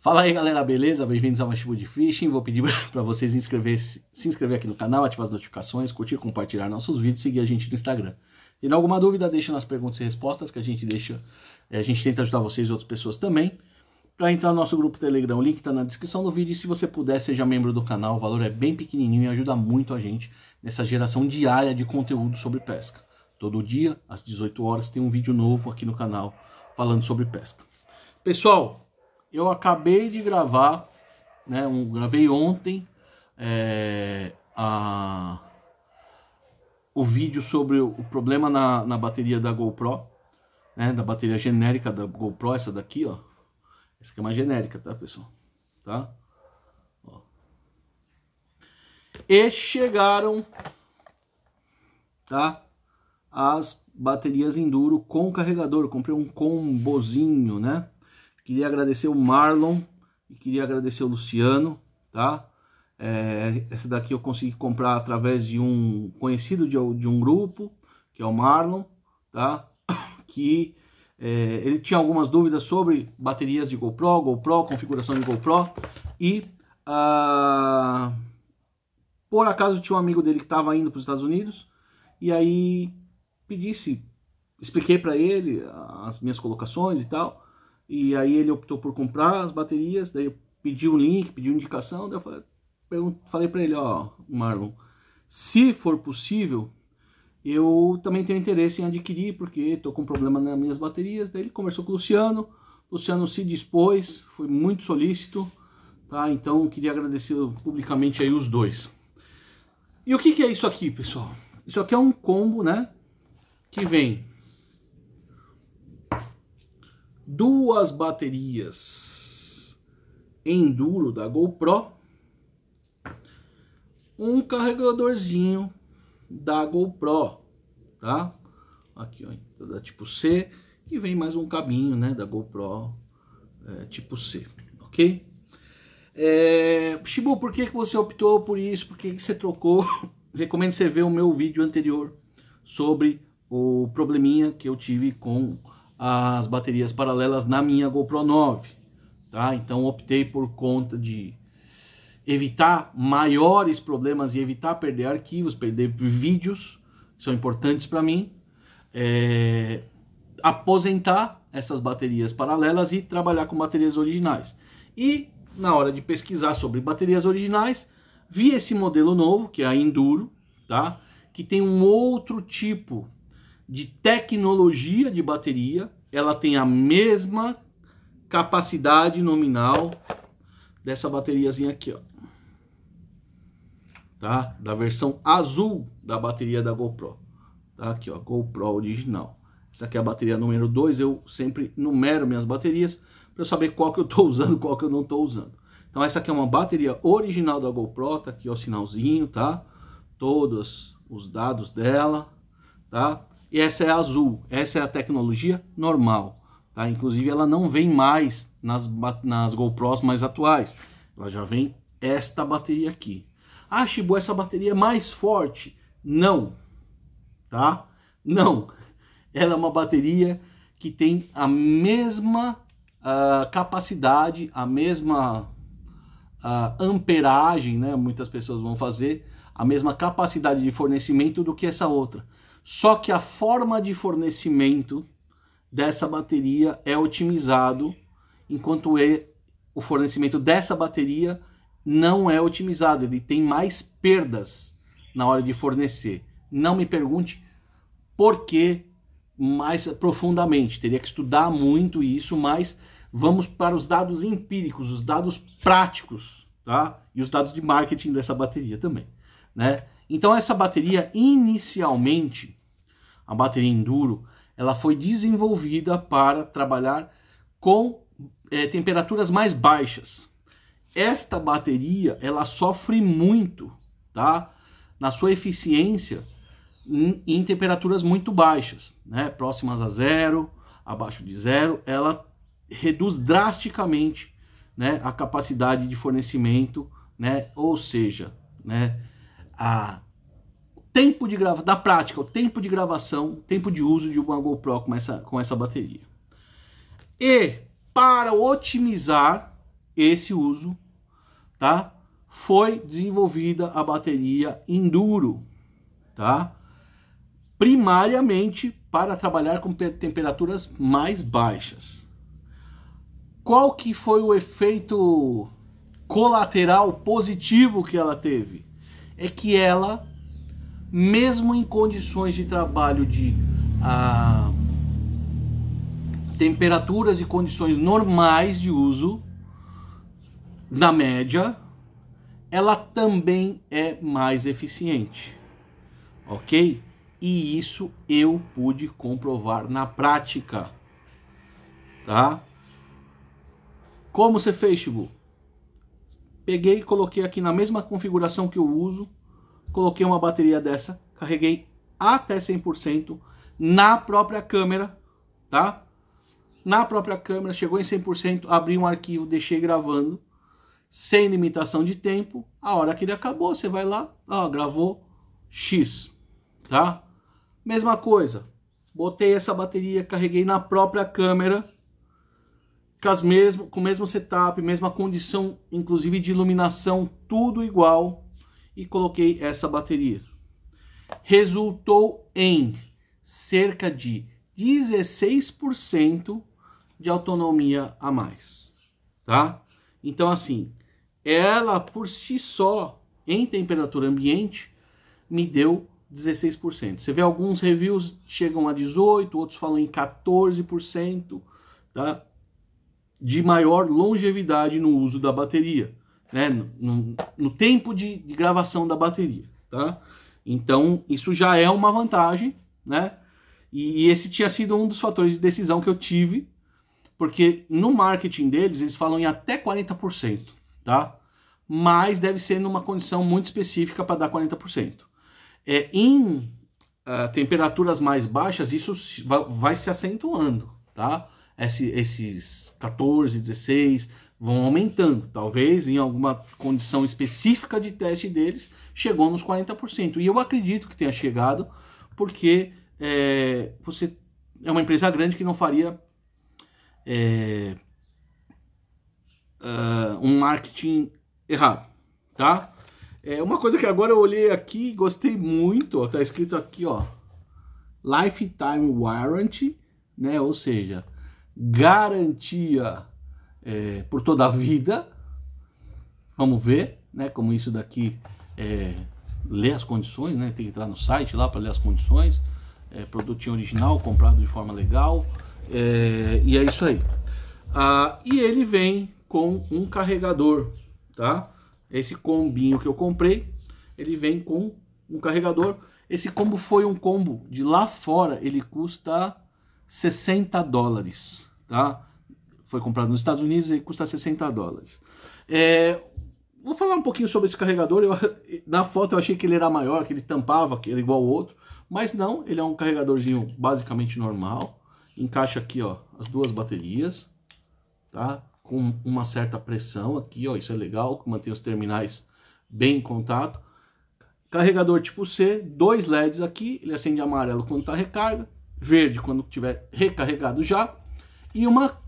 Fala aí galera, beleza? Bem-vindos ao Machibu de Fishing. Vou pedir para vocês inscrever, se inscrever aqui no canal, ativar as notificações, curtir, compartilhar nossos vídeos, seguir a gente no Instagram. Tendo alguma dúvida, deixa nas perguntas e respostas que a gente deixa, eh, a gente tenta ajudar vocês e outras pessoas também. Para entrar no nosso grupo Telegram, o link está na descrição do vídeo e se você puder, seja membro do canal, o valor é bem pequenininho e ajuda muito a gente nessa geração diária de conteúdo sobre pesca. Todo dia, às 18 horas, tem um vídeo novo aqui no canal falando sobre pesca. Pessoal, eu acabei de gravar, né? Um, gravei ontem é, a, o vídeo sobre o, problema na, na bateria da GoPro, né? Da bateria genérica da GoPro, essa daqui, ó. Essa aqui é uma genérica, tá, pessoal? Tá? Ó. E chegaram, tá? As baterias Enduro com carregador. comprei um combozinho, né? Queria agradecer o Marlon e queria agradecer o Luciano, tá? É, essa daqui eu consegui comprar através de um conhecido de, de um grupo, que é o Marlon, tá? Que é, ele tinha algumas dúvidas sobre baterias de GoPro, GoPro, configuração de GoPro e ah, por acaso tinha um amigo dele que estava indo para os Estados Unidos e aí pedi se expliquei para ele as minhas colocações e tal e aí ele optou por comprar as baterias, daí pediu o link, pediu indicação, daí eu falei, falei para ele, ó, Marlon, se for possível, eu também tenho interesse em adquirir, porque estou com problema nas minhas baterias. Daí ele conversou com o Luciano, o Luciano se dispôs, foi muito solícito, tá? Então queria agradecer publicamente aí os dois. E o que, que é isso aqui, pessoal? Isso aqui é um combo, né? Que vem duas baterias enduro da GoPro, um carregadorzinho da GoPro, tá? Aqui, ó, então da tipo C e vem mais um cabinho, né, da GoPro é, tipo C, ok? É, Shibu, por que, que você optou por isso? Por que, que você trocou? Recomendo você ver o meu vídeo anterior sobre o probleminha que eu tive com as baterias paralelas na minha GoPro 9, tá? Então optei por conta de evitar maiores problemas e evitar perder arquivos, perder vídeos, são importantes para mim, é... aposentar essas baterias paralelas e trabalhar com baterias originais. E na hora de pesquisar sobre baterias originais, vi esse modelo novo, que é a Enduro, tá? Que tem um outro tipo de tecnologia de bateria, ela tem a mesma capacidade nominal dessa bateriazinha aqui, ó. Tá? Da versão azul da bateria da GoPro. Tá? Aqui, ó, GoPro original. Essa aqui é a bateria número 2, eu sempre numero minhas baterias para eu saber qual que eu estou usando, qual que eu não estou usando. Então essa aqui é uma bateria original da GoPro, tá aqui ó, o sinalzinho, tá? Todos os dados dela, tá? e essa é azul. Essa é a tecnologia normal. Tá? Inclusive ela não vem mais nas, nas GoPros mais atuais. Ela já vem esta bateria aqui. Ah, Shibu, essa bateria é mais forte? Não, tá? Não. Ela é uma bateria que tem a mesma uh, capacidade, a mesma uh, amperagem, né? Muitas pessoas vão fazer a mesma capacidade de fornecimento do que essa outra. Só que a forma de fornecimento dessa bateria é otimizado, enquanto é, o fornecimento dessa bateria não é otimizado, ele tem mais perdas na hora de fornecer. Não me pergunte por que mais profundamente, teria que estudar muito isso, mas vamos para os dados empíricos, os dados práticos, tá? E os dados de marketing dessa bateria também, né? Então essa bateria inicialmente a bateria Enduro, ela foi desenvolvida para trabalhar com é, temperaturas mais baixas. Esta bateria ela sofre muito, tá? Na sua eficiência em, em temperaturas muito baixas, né? Próximas a zero, abaixo de zero, ela reduz drasticamente, né? A capacidade de fornecimento, né? Ou seja, né? A tempo de grava da prática, o tempo de gravação, tempo de uso de uma GoPro com essa, com essa bateria. E para otimizar esse uso, tá? Foi desenvolvida a bateria Enduro, tá? Primariamente para trabalhar com temperaturas mais baixas. Qual que foi o efeito colateral positivo que ela teve? É que ela mesmo em condições de trabalho de ah, temperaturas e condições normais de uso, na média, ela também é mais eficiente, ok? E isso eu pude comprovar na prática, tá? Como você fez, Chibu? Peguei e coloquei aqui na mesma configuração que eu uso, coloquei uma bateria dessa, carreguei até 100% na própria câmera, tá? Na própria câmera, chegou em 100%, abri um arquivo, deixei gravando, sem limitação de tempo. A hora que ele acabou, você vai lá, ó, gravou X, tá? Mesma coisa, botei essa bateria, carreguei na própria câmera, com, as mesmo, com o mesmo setup, mesma condição, inclusive de iluminação, tudo igual, e coloquei essa bateria. Resultou em cerca de 16% de autonomia a mais, tá? Então assim, ela por si só, em temperatura ambiente, me deu 16%. Você vê alguns reviews chegam a 18%, outros falam em 14%, tá? De maior longevidade no uso da bateria né, no, no tempo de, de, gravação da bateria, tá? Então isso já é uma vantagem, né? E, e esse tinha sido um dos fatores de decisão que eu tive, porque no marketing deles eles falam em até 40%, tá? Mas deve ser numa condição muito específica para dar 40%. É, em uh, temperaturas mais baixas, isso vai, vai se acentuando, tá? Esse, esses 14, 16, vão aumentando. Talvez em alguma condição específica de teste deles, chegou nos 40%. E eu acredito que tenha chegado, porque é, você é uma empresa grande que não faria é, uh, um marketing errado, tá? É uma coisa que agora eu olhei aqui e gostei muito, ó, tá escrito aqui, ó, lifetime warranty, né? Ou seja, garantia é, por toda a vida. Vamos ver, né? Como isso daqui é, ler as condições, né? Tem que entrar no site lá para ler as condições. É, produtinho original, comprado de forma legal. É, e é isso aí. Ah, e ele vem com um carregador, tá? Esse combinho que eu comprei, ele vem com um carregador. Esse combo foi um combo de lá fora, ele custa 60 dólares, tá? foi comprado nos Estados Unidos e custa 60 dólares. É, vou falar um pouquinho sobre esse carregador. Eu, na foto eu achei que ele era maior, que ele tampava, que era igual ao outro, mas não, ele é um carregadorzinho basicamente normal. Encaixa aqui, ó, as duas baterias, tá? Com uma certa pressão aqui, ó, isso é legal, mantém os terminais bem em contato. Carregador tipo C, dois LEDs aqui, ele acende amarelo quando está recarga, verde quando estiver recarregado já, e uma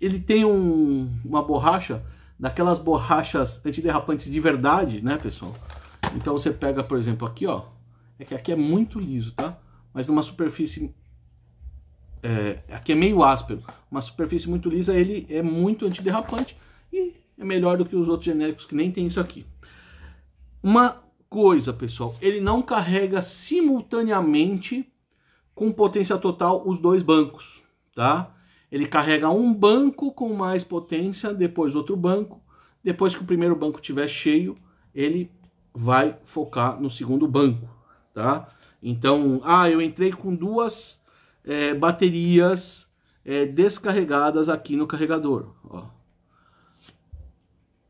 ele tem um, uma borracha, daquelas borrachas antiderrapantes de verdade, né, pessoal? Então você pega, por exemplo, aqui, ó. É que aqui é muito liso, tá? Mas numa superfície... É, aqui é meio áspero. Uma superfície muito lisa, ele é muito antiderrapante e é melhor do que os outros genéricos que nem tem isso aqui. Uma coisa, pessoal, ele não carrega simultaneamente com potência total os dois bancos, tá? Ele carrega um banco com mais potência, depois outro banco. Depois que o primeiro banco estiver cheio, ele vai focar no segundo banco, tá? Então, ah, eu entrei com duas é, baterias é, descarregadas aqui no carregador, ó.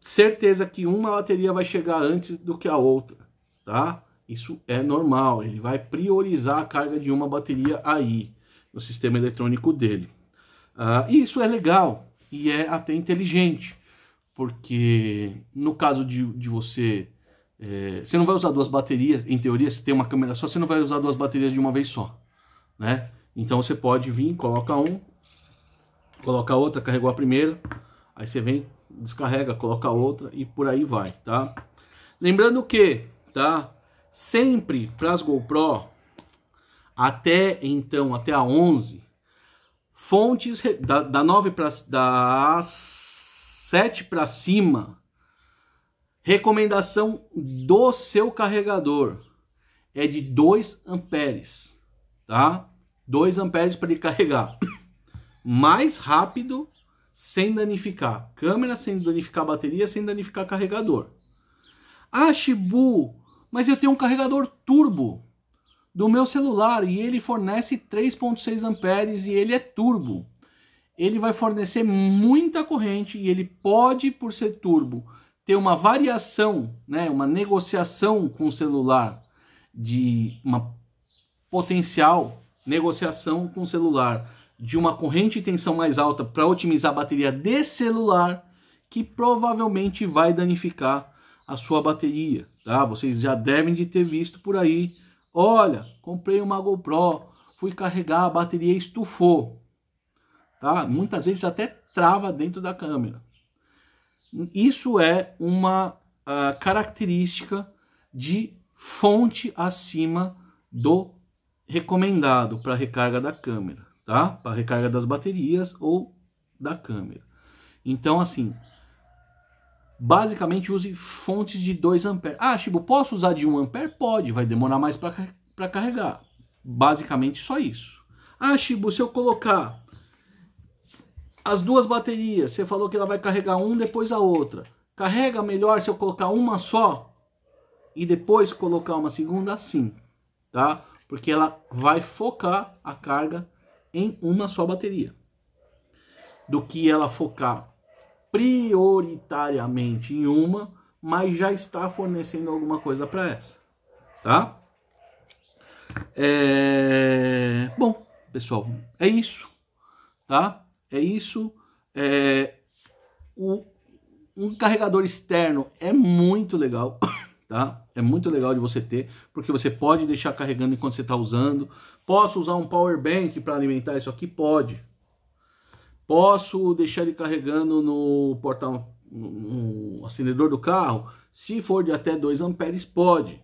Certeza que uma bateria vai chegar antes do que a outra, tá? Isso é normal, ele vai priorizar a carga de uma bateria aí no sistema eletrônico dele. Uh, e isso é legal e é até inteligente, porque no caso de, de você. É, você não vai usar duas baterias, em teoria, se tem uma câmera só, você não vai usar duas baterias de uma vez só, né? Então você pode vir, coloca um, coloca outra, carregou a primeira, aí você vem, descarrega, coloca outra e por aí vai, tá? Lembrando que, tá? Sempre para as GoPro, até então, até a 11, fontes da, da 9 para da 7 para cima. Recomendação do seu carregador é de 2 amperes, tá? 2 amperes para ele carregar. Mais rápido sem danificar câmera, sem danificar bateria, sem danificar carregador. Ah, Shibu, mas eu tenho um carregador turbo do meu celular e ele fornece 3.6 amperes e ele é turbo. Ele vai fornecer muita corrente e ele pode, por ser turbo, ter uma variação, né, uma negociação com o celular de uma potencial negociação com o celular de uma corrente de tensão mais alta para otimizar a bateria de celular que provavelmente vai danificar a sua bateria, tá? Vocês já devem de ter visto por aí Olha, comprei uma GoPro, fui carregar, a bateria estufou. Tá? Muitas vezes até trava dentro da câmera. Isso é uma uh, característica de fonte acima do recomendado para recarga da câmera, tá? Para recarga das baterias ou da câmera. Então, assim, basicamente use fontes de 2 ampere. Ah, Chibo, posso usar de 1 ampere? Pode, vai demorar mais para carregar. Basicamente só isso. Ah, Chibo, se eu colocar as duas baterias, você falou que ela vai carregar um depois a outra. Carrega melhor se eu colocar uma só e depois colocar uma segunda sim tá? Porque ela vai focar a carga em uma só bateria. Do que ela focar prioritariamente em uma, mas já está fornecendo alguma coisa para essa, tá? É... Bom, pessoal, é isso, tá? É isso. É... O... Um carregador externo é muito legal, tá? É muito legal de você ter, porque você pode deixar carregando enquanto você está usando. Posso usar um power bank para alimentar isso aqui? Pode, Posso deixar ele carregando no portal no acendedor do carro? Se for de até 2 amperes, pode.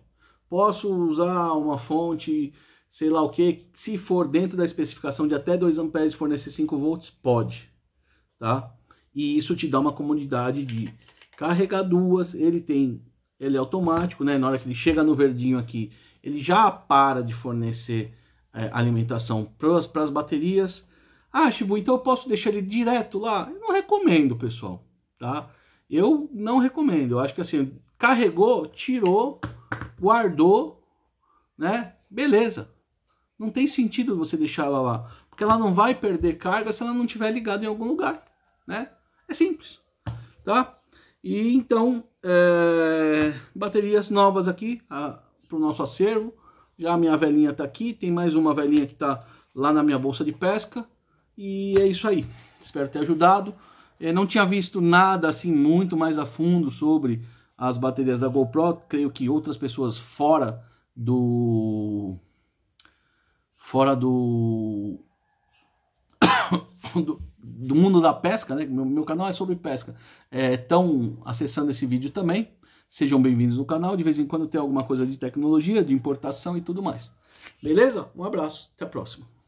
Posso usar uma fonte, sei lá o que, se for dentro da especificação de até 2 amperes fornecer 5 volts, pode. Tá? E isso te dá uma comodidade de carregar duas, ele tem ele é automático, né? Na hora que ele chega no verdinho aqui, ele já para de fornecer é, alimentação para as baterias ah, Shibu, então eu posso deixar ele direto lá? Eu não recomendo, pessoal, tá? Eu não recomendo. Eu acho que assim, carregou, tirou, guardou, né? Beleza. Não tem sentido você deixar ela lá, porque ela não vai perder carga se ela não estiver ligada em algum lugar, né? É simples, tá? E então, é... baterias novas aqui a... para o nosso acervo. Já a minha velhinha está aqui, tem mais uma velhinha que está lá na minha bolsa de pesca. E é isso aí. Espero ter ajudado. É, não tinha visto nada assim muito mais a fundo sobre as baterias da GoPro. Creio que outras pessoas fora do fora do do, do, mundo da pesca, né? Meu, meu canal é sobre pesca. Estão é, acessando esse vídeo também. Sejam bem-vindos no canal. De vez em quando tem alguma coisa de tecnologia, de importação e tudo mais. Beleza? Um abraço. Até a próxima.